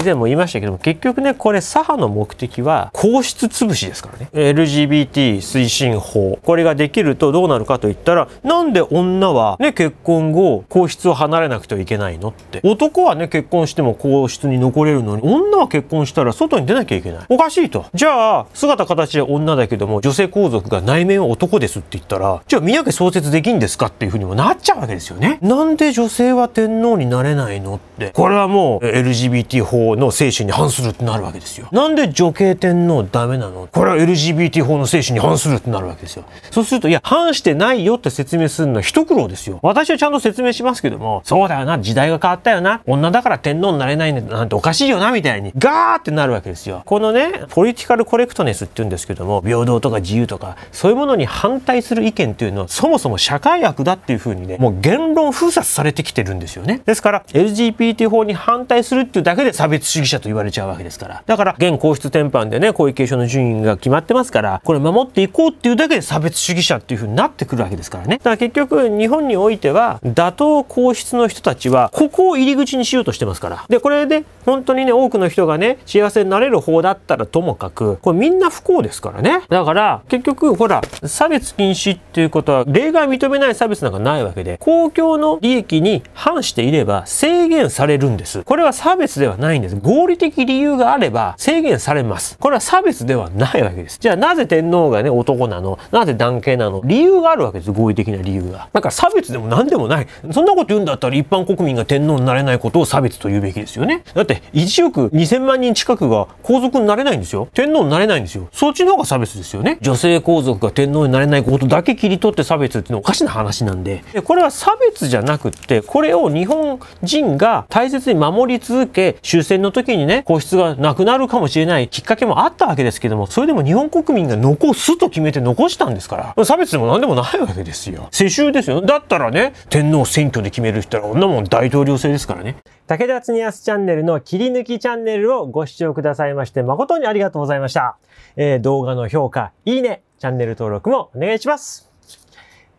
以前も言いましたけども結局ねこれ左派の目的は皇室潰しですからね LGBT 推進法これができるとどうなるかといったらなんで女はね結婚後皇室を離れなくてはいけないのって男はね結婚しても皇室に残れるのに女は結婚したら外に出なきゃいけないおかしいとじゃあ姿形は女だけども女性皇族が内面は男ですって言ったらじゃあ宮家創設できんですかっていうふうにもなっちゃうわけですよねなんで女性は天皇になれないのってこれはもう LGBT 法法の精神に反するってなるわけですよなんで女系天皇ダメなのこれは LGBT 法の精神に反するってなるわけですよそうするといや反してないよって説明するのは一苦労ですよ私はちゃんと説明しますけどもそうだよな時代が変わったよな女だから天皇になれないなんておかしいよなみたいにガーってなるわけですよこのねポリティカルコレクトネスって言うんですけども平等とか自由とかそういうものに反対する意見っていうのはそもそも社会悪だっていうふうにねもう言論封殺されてきてるんですよねですから LGBT 法に反対するっていうだけで差別主義者と言われちゃうわけですから。だから、現皇室転換でね、皇位継承の順位が決まってますから、これ守っていこうっていうだけで差別主義者っていうふうになってくるわけですからね。だから結局、日本においては、打倒皇室の人たちは、ここを入り口にしようとしてますから。で、これで、本当にね、多くの人がね、幸せになれる方だったらともかく、これみんな不幸ですからね。だから、結局、ほら、差別禁止っていうことは、例外認めない差別なんかないわけで、公共の利益に反していれば制限されるんです。これは差別ではないんです。です合理的理由があれば制限されます。これは差別ではないわけです。じゃあなぜ天皇がね、男なのなぜ男系なの理由があるわけです。合理的な理由が。だから差別でも何でもない。そんなこと言うんだったら一般国民が天皇になれないことを差別と言うべきですよね。だって1億2000万人近くが皇族になれないんですよ。天皇になれないんですよ。そっちの方が差別ですよね。女性皇族が天皇になれないことだけ切り取って差別っていうのはおかしな話なんで。でこれは差別じゃなくって、これを日本人が大切に守り続け、終戦戦の時にね、皇室がなくなるかもしれないきっかけもあったわけですけども、それでも日本国民が残すと決めて残したんですから、差別でも何でもないわけですよ。世襲ですよ。だったらね、天皇選挙で決める人は、こんなもん大統領制ですからね。武田恒康チャンネルの切り抜きチャンネルをご視聴くださいまして、誠にありがとうございました。えー、動画の評価、いいね、チャンネル登録もお願いします。